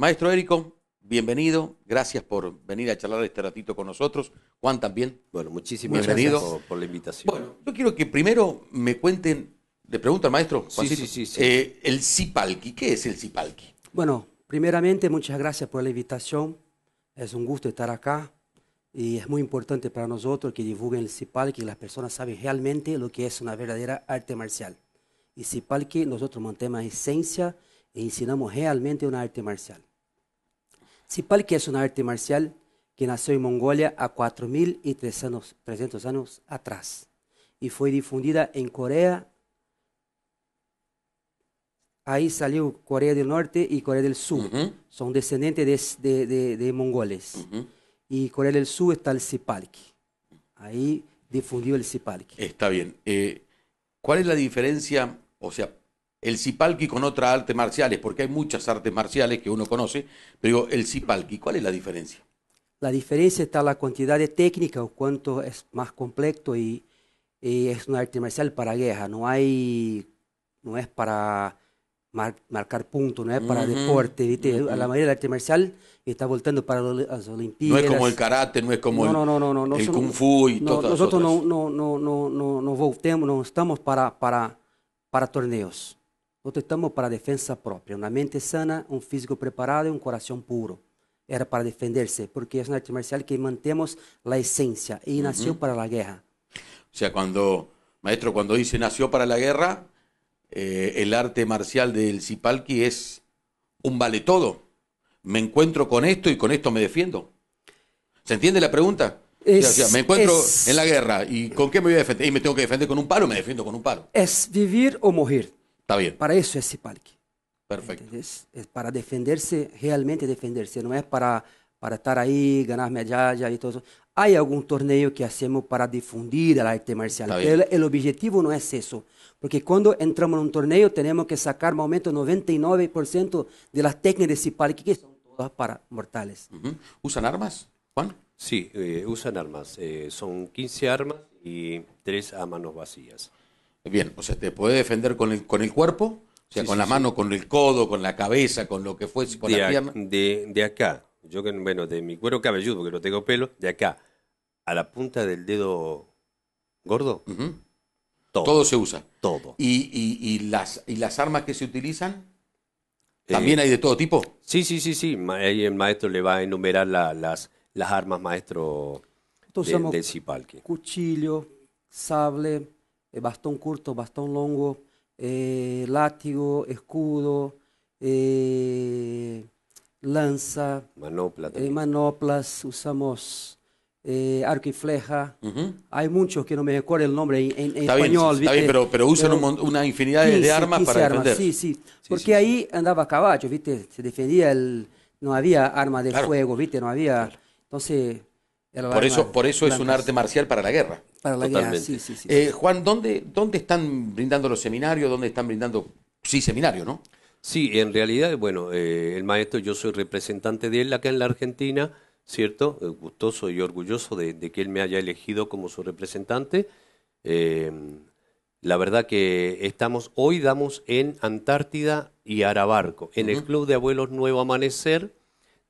Maestro Érico, bienvenido. Gracias por venir a charlar este ratito con nosotros. Juan también. Bueno, muchísimas gracias por, la invitación. Bueno, yo quiero que primero me cuenten, le pregunto al maestro, eh, el Cipalqui. ¿Qué es el Cipalqui? Bueno, primeramente muchas gracias por la invitación. Es un gusto estar acá y es muy importante para nosotros que divulguen el Cipalqui, y las personas saben realmente lo que es una verdadera arte marcial. Y Cipalqui nosotros mantenemos esencia e ensinamos realmente una arte marcial. Sipal, es una arte marcial que nació en Mongolia a 4.300 años atrás y fue difundida en Corea. Ahí salió Corea del Norte y Corea del Sur. Son descendientes de, mongoles. Y Corea del Sur está el Sipalki. Ahí difundió el Sipalki. Está bien. Eh, ¿Cuál es la diferencia? O sea, el Zipalki con otras artes marciales, porque hay muchas artes marciales que uno conoce, pero el Zipalki, ¿cuál es la diferencia? La diferencia está en la cantidad de técnica, o cuánto es más complejo y, es una arte marcial para guerra, no hay, no es para marcar puntos, no es para deporte, ¿viste? la mayoría del arte marcial está voltando para las Olimpiadas. No es como el karate, no es como el, kung fu y todas. Nosotros no, no, no, no, no estamos para, para, para torneos. Nosotros estamos para defensa propia, una mente sana, un um físico preparado y e un um corazón puro. Era para defenderse, porque es un arte marcial que mantemos la esencia y e nació para la guerra. O sea, cuando, maestro, cuando dice nació para la guerra, eh, el arte marcial del Zipalki es un vale todo. Me encuentro con esto y con esto me defiendo. ¿Se entiende la pregunta? o me encuentro en la guerra y ¿con qué me voy a defender? Y me tengo que defender con un palo, me defiendo con un palo. Es vivir o morir. Para eso es CIPALC. Perfecto. Es para defenderse, realmente defenderse, no es para, para estar ahí, ganar medallas y todo eso. Hay algún torneo que hacemos para difundir el arte marcial, el, objetivo no es eso. Porque cuando entramos en un torneo tenemos que sacar más o 99% de las técnicas de CIPALC que son todas para mortales. ¿Usan armas, Juan? Sí, eh, usan armas. Eh, son 15 armas y 3 a manos vacías. Bien, o sea, te puede defender con el, con el cuerpo, o sea, con la mano, con el codo, con la cabeza, con lo que fuese, con de la pierna. De, acá, yo que, bueno, de mi cuero cabelludo, porque no tengo pelo, de acá a la punta del dedo gordo, todo. Todo se usa. Todo. ¿Y, las, y las armas que se utilizan? Eh, ¿También hay de todo tipo? Sí, sí, sí, sí. Ahí el maestro le va a enumerar las, las armas, maestro, de, del Cuchillo, sable, eh, bastón corto, bastón longo, eh, látigo, escudo, eh, lanza, manoplas, usamos arco y fleja. Hay muchos que no me recuerdo el nombre en, español. pero, usan una infinidad de armas para defender. Sí, sí, porque ahí andaba a caballo, ¿viste? Se defendía, no había arma de fuego, ¿viste? No había... Entonces... Por eso, por eso es un arte marcial para la guerra. Para la sí, eh, sí, Juan, ¿dónde, ¿dónde están brindando los seminarios? ¿Dónde están brindando, sí, seminario, no? Sí, en realidad, bueno, eh, el maestro, yo soy representante de él acá en la Argentina, ¿cierto? Eh, gustoso y orgulloso de, que él me haya elegido como su representante. la verdad que estamos, hoy damos en Antártida y Arabarco. En el Club de Abuelos Nuevo Amanecer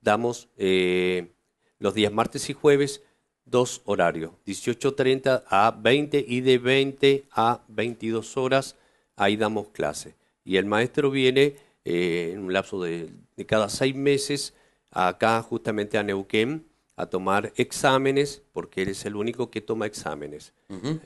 damos los días martes y jueves dos horarios, 18.30 a 20 y de 20 a 22 horas, ahí damos clase. Y el maestro viene eh, en un lapso de, cada seis meses acá justamente a Neuquén a tomar exámenes, porque él es el único que toma exámenes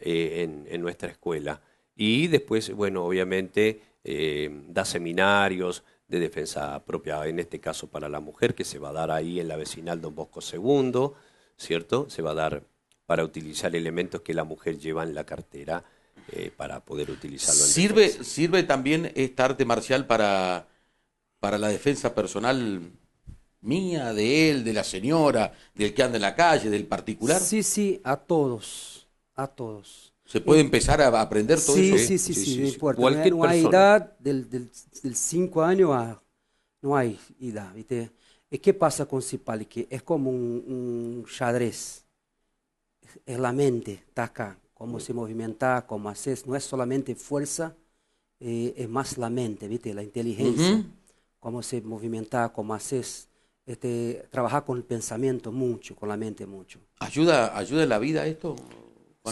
eh, en, nuestra escuela. Y después, bueno, obviamente eh, da seminarios de defensa propia, en este caso para la mujer, que se va a dar ahí en la vecinal Don Bosco II ¿cierto? Se va a dar para utilizar elementos que la mujer lleva en la cartera eh, para poder utilizarlo. ¿Sirve, ¿Sirve también esta arte marcial para, para la defensa personal mía, de él, de la señora, del que anda en la calle, del particular? Sí, sí, a todos, a todos. ¿Se puede eh, empezar a aprender todo sí, eso? Sí, sí, sí, sí, sí, Cualquier no hay edad del 5 del, años a... No hay edad, ¿viste? ¿Y qué pasa con Sipaliki? Es como un, un Es la mente, está acá. Cómo se movimenta, cómo haces. No es solamente fuerza, eh, es más la mente, ¿viste? La inteligencia. Cómo se movimenta, cómo haces. Este, trabajar con el pensamiento mucho, con la mente mucho. ¿Ayuda, ayuda en la vida esto?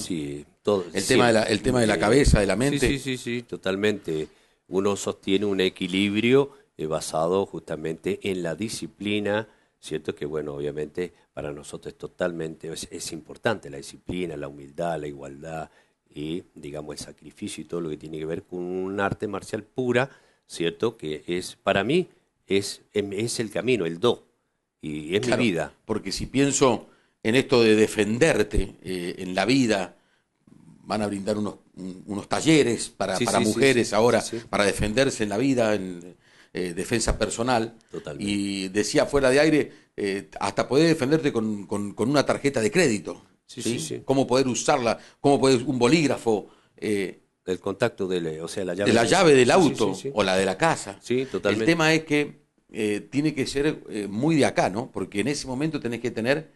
Sí, todo. El, tema de la, el tema de la cabeza, de la mente. sí, sí, sí totalmente. Uno sostiene un equilibrio eh, basado justamente en la disciplina, ¿cierto? Que bueno, obviamente para nosotros es totalmente, es, importante la disciplina, la humildad, la igualdad y digamos el sacrificio y todo lo que tiene que ver con un arte marcial pura, ¿cierto? Que es, para mí, es, em, es el camino, el do, y es la vida. Porque si pienso en esto de defenderte eh, en la vida, van a brindar unos, unos talleres para, mujeres ahora, para defenderse en la vida, eh, defensa personal. Y decía fuera de aire, eh, hasta poder defenderte con, con, una tarjeta de crédito. Sí, ¿sí? Cómo poder usarla, como poder un bolígrafo. Eh, el contacto de, o sea, la llave. del auto o la de la casa. Sí, totalmente. El tema es que tiene que ser muy de acá, ¿no? Porque en ese momento tenés que tener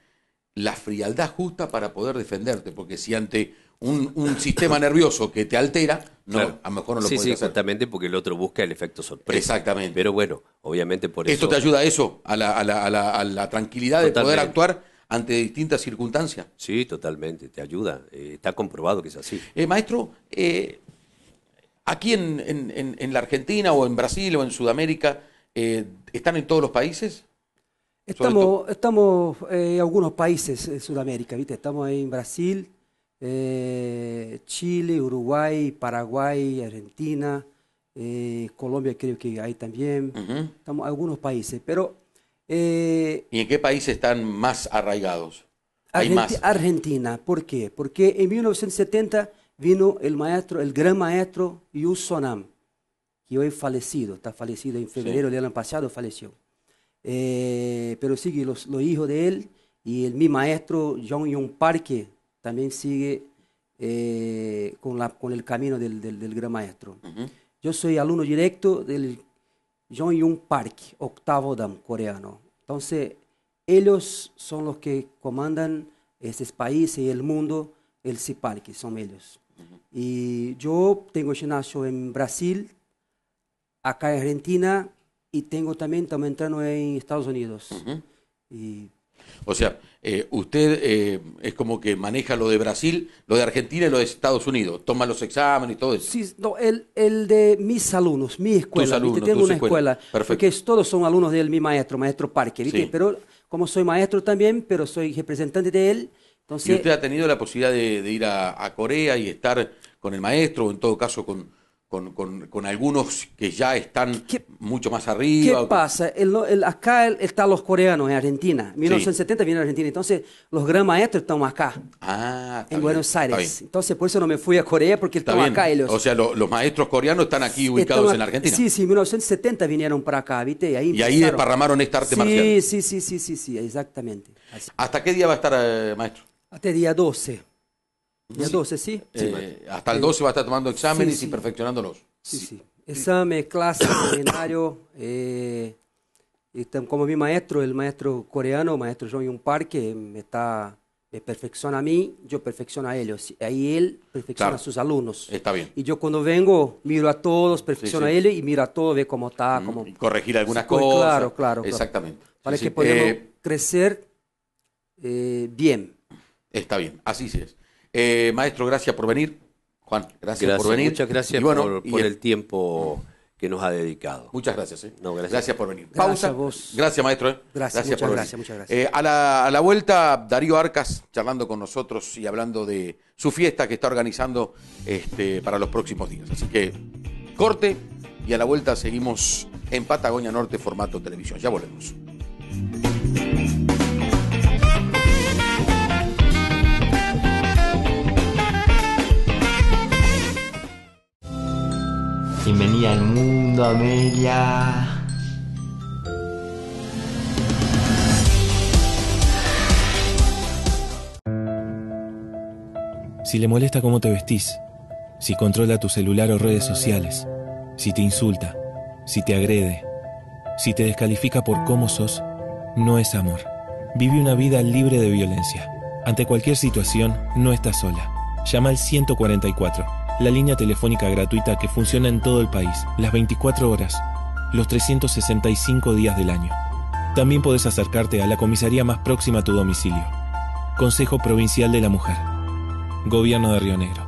la frialdad justa para poder defenderte. Porque si ante un, un sistema nervioso que te altera, no, a lo mejor no lo sí, exactamente, porque el otro busca el efecto sorpresa. Exactamente. Pero bueno, obviamente por eso... Esto te ayuda a eso, a la, a la, a la, tranquilidad de poder actuar ante distintas circunstancias. Sí, totalmente, te ayuda. Eh, está comprobado que es así. Eh, maestro, eh, aquí en, en, en, la Argentina o en Brasil o en Sudamérica, ¿están en todos los países? Estamos, estamos en algunos países de Sudamérica, ¿viste? Estamos ahí en Brasil, eh, Chile, Uruguay, Paraguay, Argentina, eh, Colombia creo que hay también, estamos, algunos países, pero... Eh, ¿Y en qué países están más arraigados? Argentina, ¿por qué? Porque en 1970 vino el maestro, el gran maestro Yus Sonam, que hoy fallecido, está fallecido en febrero del año pasado, falleció. pero sigue los, hijos de él y el, mi maestro John Young Parque, también sigue eh, con, la, con el camino del, del, gran maestro. Yo soy alumno directo del John yun Park, octavo dam coreano. Entonces, ellos son los que comandan este países y el mundo, el CIPARC, son ellos. Y yo tengo gimnasio en Brasil, acá en Argentina, y tengo también, también entrando en Estados Unidos. O sea, eh, usted eh, es como que maneja lo de Brasil, lo de Argentina y lo de Estados Unidos. Toma los exámenes y todo eso. Sí, el, el de mis alumnos, mi escuela. Alumnos, tengo una escuela. Porque todos son alumnos de él, mi maestro, maestro Parker, Pero como soy maestro también, pero soy representante de él. Entonces, ¿Y usted ha tenido la posibilidad de, ir a Corea y estar con el maestro o en todo caso con, con, con, algunos que ya están mucho más arriba. ¿Qué pasa? acá están los coreanos en Argentina. En 1970 sí. a Argentina. Entonces, los gran maestros están acá. Ah, en Buenos Aires. Entonces, por eso no me fui a Corea, porque está están acá ellos. O sea, los maestros coreanos están aquí ubicados en Argentina. Sí, sí, en 1970 vinieron para acá, Y ahí, y desparramaron esta arte marcial. Sí, sí, sí, sí, sí, exactamente. ¿Hasta qué día va a estar, el eh, maestro? Hasta el día 12. Eh, ¿sí? hasta el 12 va a estar tomando exámenes y perfeccionándolos. Sí, sí. Examen, clase, seminario. Eh, como mi maestro, el maestro coreano, maestro John Yun Park, me está me perfecciona a mí, yo perfecciono a ellos. Ahí él perfecciona a sus alumnos. Está bien. Y yo cuando vengo, miro a todos, perfecciono a él y miro a todos, ve cómo está. Mm, corregir algunas cosas. Claro, claro. Exactamente. Para que podamos eh, crecer bien. Está bien, así es. Eh, maestro, gracias por venir. Juan, gracias, por venir. Muchas gracias por, el tiempo que nos ha dedicado. Muchas gracias. ¿eh? gracias. por venir. Pausa. Gracias, maestro. ¿eh? Gracias, por venir. a, la, vuelta, Darío Arcas charlando con nosotros y hablando de su fiesta que está organizando este, para los próximos días. Así que corte y a la vuelta seguimos en Patagonia Norte formato televisión. Ya volvemos. Y al mundo, Amelia. Si le molesta cómo te vestís, si controla tu celular o redes sociales, si te insulta, si te agrede, si te descalifica por cómo sos, no es amor. Vive una vida libre de violencia. Ante cualquier situación, no estás sola llama al 144, la línea telefónica gratuita que funciona en todo el país, las 24 horas, los 365 días del año. También puedes acercarte a la comisaría más próxima a tu domicilio. Consejo Provincial de la Mujer. Gobierno de Río Negro.